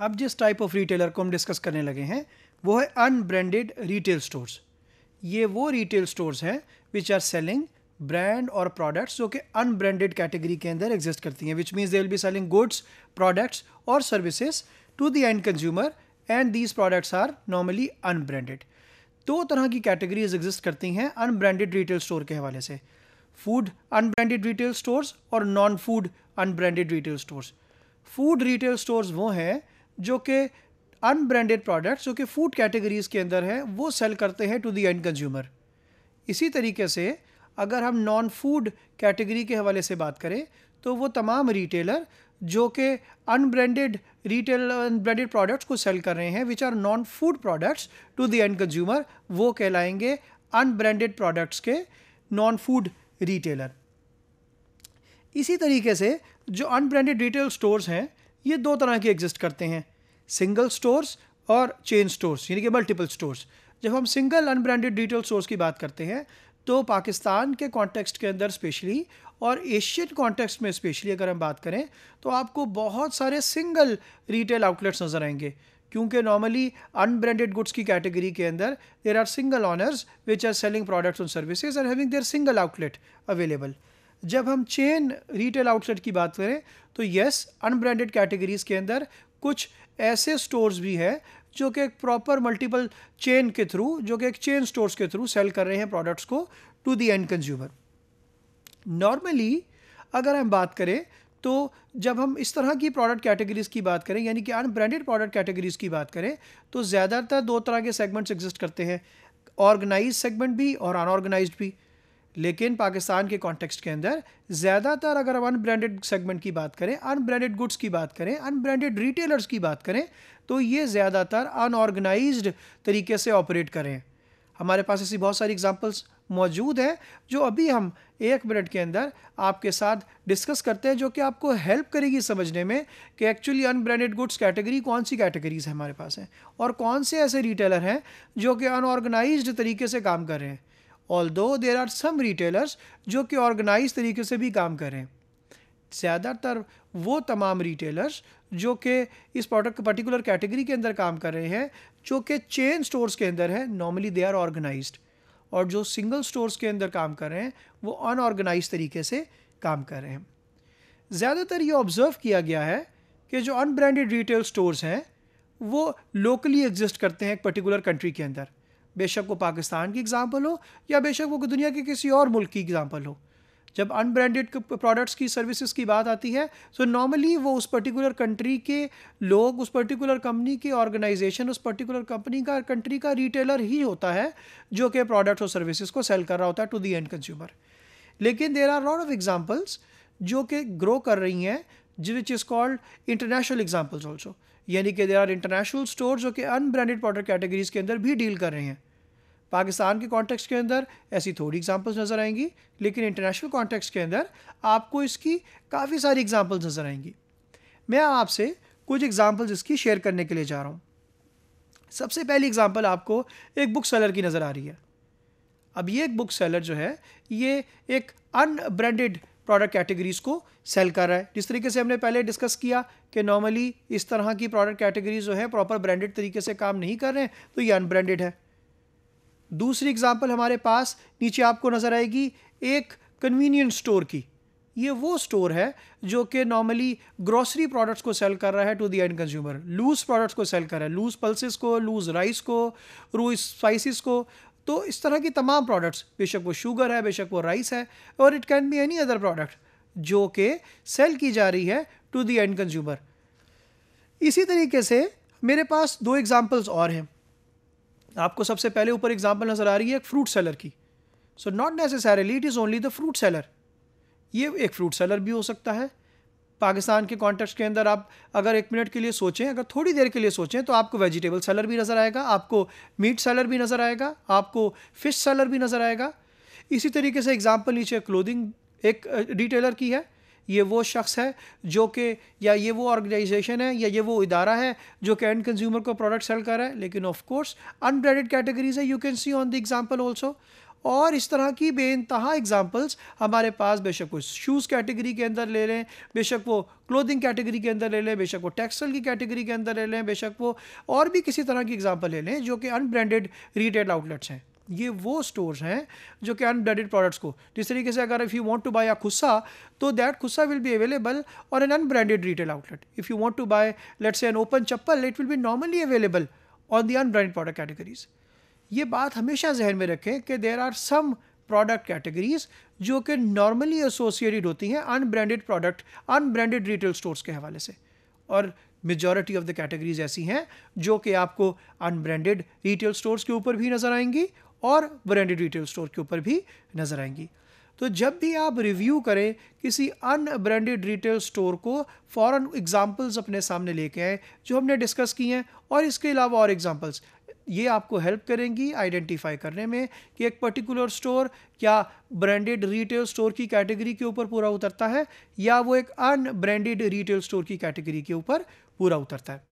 अब जिस type of retailer को हम डिस्कस करने लगे हैं वो है अनब्रांडेड रिटेल स्टोर्स ये वो रिटेल स्टोर्स हैं विच आर सेलिंग ब्रांड और प्रोडक्ट्स जो कि अनब्रांडेड कैटेगरी के अंदर एग्जिस्ट करती हैं which means they will be selling goods products और services to the end consumer and these products are normally unbranded दो तरह की कैटेगरीज एग्जिस्ट करती हैं अनब्रांडेड रिटेल स्टोर के हवाले से फूड अनब्रांडेड रिटेल स्टोर्स और non food unbranded retail stores food retail stores वो हैं जो कि अनब्रांडेड प्रोडक्ट्स जो कि फूड कैटेगरीज़ के अंदर हैं वो सेल करते हैं टू द एंड कंज्यूमर इसी तरीके से अगर हम नॉन फूड कैटेगरी के हवाले से बात करें तो वो तमाम रिटेलर जो कि अनब्रांडेड रिटेल अनब्रांडेड प्रोडक्ट्स को सेल कर रहे हैं which are non food products to the end consumer वो कहलाएंगे अनब्रांडेड प्रोडक्ट्स के नॉन फूड रिटेलर इसी तरीके से जो अनब्रांडेड रिटेल स्टोर्स हैं ये दो तरह के एग्जिस्ट करते हैं सिंगल स्टोर्स और चेन स्टोर्स यानी कि मल्टीपल स्टोर्स जब हम सिंगल अनब्रांडेड डिजिटल स्टोर्स की बात करते हैं तो पाकिस्तान के कॉन्टेक्स्ट के अंदर स्पेशली और एशियन कॉन्टेक्स्ट में स्पेशली अगर हम बात करें तो आपको बहुत सारे सिंगल रिटेल आउटलेट्स नज़र आएंगे क्योंकि नॉर्मली अनब्रांडेड गुड्स की कैटेगरी के अंदर there are single owners which are selling products and services are having their single outlet available जब हम चेन रिटेल आउटलेट की बात करें तो यस अनब्रांडेड कैटेगरीज़ के अंदर कुछ ऐसे स्टोर्स भी हैं जो कि एक प्रॉपर मल्टीपल चेन के थ्रू जो कि एक चेन स्टोर्स के थ्रू सेल कर रहे हैं प्रोडक्ट्स को to the end consumer normally अगर हम बात करें तो जब हम इस तरह की प्रोडक्ट कैटेगरीज़ की बात करें यानी कि अनब्रांडेड प्रोडक्ट कैटेगरीज़ की बात करें तो ज़्यादातर दो तरह के सेगमेंट्स एग्जिस्ट करते हैं ऑर्गेनाइज सेगमेंट भी और अनऑर्गेनाइज भी लेकिन पाकिस्तान के कॉन्टेक्स्ट के अंदर ज़्यादातर अगर हम अनब्रांडेड सेगमेंट की बात करें अनब्रांडेड गुड्स की बात करें अनब्रांडेड रिटेलर्स की बात करें तो ये ज़्यादातर अनऑर्गेनाइज तरीके से ऑपरेट करें हमारे पास ऐसी बहुत सारी एग्जांपल्स मौजूद हैं जो अभी हम एक मिनट के अंदर आपके साथ डिस्कस करते हैं जो कि आपको हेल्प करेगी समझने में कि एक्चुअली अनब्रांडेड गुड्स कैटेगरी कौन सी कैटेगरीज हमारे पास हैं और कौन से ऐसे रिटेलर हैं जो कि अनऑर्गेनाइज तरीके से काम कर रहे हैं ऑल दो देर आर सम रिटेलर्स जो कि ऑर्गेनाइज तरीके से भी काम करें ज़्यादातर वो तमाम रिटेलर्स जो कि इस प्रोडक्ट पर्टिकुलर कैटेगरी के अंदर काम कर रहे हैं जो कि चेन स्टोर्स के अंदर है नॉर्मली दे आर ऑर्गेनाइज और जो सिंगल स्टोर्स के अंदर काम कर रहे हैं वो अनऑर्गेनाइज तरीके से काम कर रहे हैं ज़्यादातर ये ऑब्ज़र्व किया गया है कि जो अनब्रांडेड रिटेल स्टोर्स हैं वो लोकली एग्जिस्ट करते हैं एक पर्टिकुलर कंट्री के अंदर बेशक वो पाकिस्तान की एग्ज़ाम्पल हो या बेशक वो दुनिया के किसी और मुल्क की एग्ज़ाम्पल हो जब अनब्रांडेड प्रोडक्ट्स की सर्विसेज की बात आती है तो नॉर्मली वो उस पर्टिकुलर कंट्री के लोग उस पर्टिकुलर कंपनी के ऑर्गेनाइजेशन उस पर्टिकुलर कंपनी का कंट्री का रिटेलर ही होता है जो कि प्रोडक्ट्स और सर्विसेज को सेल कर रहा होता है टू दी एंड कंज्यूमर लेकिन there are lot of examples जो कि ग्रो कर रही हैं which is called international examples also यानी कि देर आर इंटरनेशनल स्टोर जो कि अनब्रांडेड प्रोडक्ट कैटेगरीज के अंदर भी डील कर रहे हैं पाकिस्तान के कॉन्टेक्स्ट के अंदर ऐसी थोड़ी एग्जांपल्स नज़र आएंगी लेकिन इंटरनेशनल कॉन्टेक्स्ट के अंदर आपको इसकी काफ़ी सारी एग्जांपल्स नज़र आएंगी मैं आपसे कुछ एग्जांपल्स इसकी शेयर करने के लिए जा रहा हूँ सबसे पहली एग्जांपल आपको एक बुक सेलर की नज़र आ रही है अब ये एक बुक सेलर जो है ये एक अनब्रांडेड प्रोडक्ट कैटेगरीज को सेल कर रहा है जिस तरीके से हमने पहले डिस्कस किया कि नॉर्मली इस तरह की प्रोडक्ट कैटेगरीज जो है प्रॉपर ब्रांडेड तरीके से काम नहीं कर रहे हैं तो ये अनब्रांडेड है दूसरी एग्जाम्पल हमारे पास नीचे आपको नज़र आएगी एक कन्वीनियंस स्टोर की ये वो स्टोर है जो कि नॉर्मली ग्रॉसरी प्रोडक्ट्स को सेल कर रहा है to the end consumer loose products को सेल कर रहा है लूज पल्सेस को लूज राइस को रूज स्पाइसिस को तो इस तरह की तमाम प्रोडक्ट्स बेशक वो शुगर है बेशक वो राइस है और it can be any other product जो कि सेल की जा रही है टू द एंड कंज्यूमर इसी तरीके से मेरे पास दो एग्जाम्पल्स और हैं आपको सबसे पहले ऊपर एग्जाम्पल नज़र आ रही है एक फ्रूट सेलर की so not necessarily it is only the fruit seller ये एक फ्रूट सेलर भी हो सकता है पाकिस्तान के कॉन्टेक्स्ट के अंदर आप अगर एक मिनट के लिए सोचें अगर थोड़ी देर के लिए सोचें तो आपको वेजिटेबल सेलर भी नज़र आएगा आपको मीट सेलर भी नज़र आएगा आपको फ़िश सेलर भी नज़र आएगा इसी तरीके से एग्ज़ाम्पल नीचे क्लोदिंग एक रिटेलर की है ये वो शख्स है जो कि या ये वो ऑर्गेनाइजेशन है या ये वो इदारा है जो कि एंड कंज्यूमर को प्रोडक्ट सेल कर रहा है लेकिन ऑफ कोर्स अनब्रेडेड कैटेगरीज है you can see on the example also और इस तरह की बेानतहा एग्ज़ाम्पल्स हमारे पास बेशक वो शूज़ कैटेगरी के अंदर ले लें बेशक वो क्लोथिंग कैटेगरी के अंदर ले लें बेशक वो टेक्सटाइल की कैटेगरी के अंदर ले लें बेशक वो और भी किसी तरह की एग्ज़ाम्पल ले लें जो कि अनब्रांडेड रिटेल आउटलेट्स हैं ये वो स्टोर्स हैं जो कि अनब्रांडेड प्रोडक्ट्स को जिस तरीके से अगर if you want to buy a khussa तो that khussa will be available और an unbranded retail outlet if you want to buy let's say an open chappal it will be normally available on the unbranded product categories ये बात हमेशा जहन में रखें कि there are some product categories जो कि नॉर्मली एसोसिएटेड होती हैं unbranded product unbranded retail stores के हवाले से और मेजॉरिटी ऑफ द कैटेगरीज ऐसी हैं जो कि आपको अनब्रांडेड रिटेल स्टोर्स के ऊपर भी नज़र आएंगी और ब्रांडेड रिटेल स्टोर के ऊपर भी नज़र आएंगी तो जब भी आप रिव्यू करें किसी अनब्रांडेड रिटेल स्टोर को फ़ौर एग्ज़ाम्पल्स अपने सामने लेके आए जो हमने डिस्कस किए हैं और इसके अलावा और एग्ज़ाम्पल्स ये आपको हेल्प करेंगी आइडेंटिफाई करने में कि एक पर्टिकुलर स्टोर क्या ब्रांडेड रिटेल स्टोर की कैटेगरी के ऊपर पूरा उतरता है या वो एक अनब्रांडेड रिटेल स्टोर की कैटेगरी के ऊपर पूरा उतरता है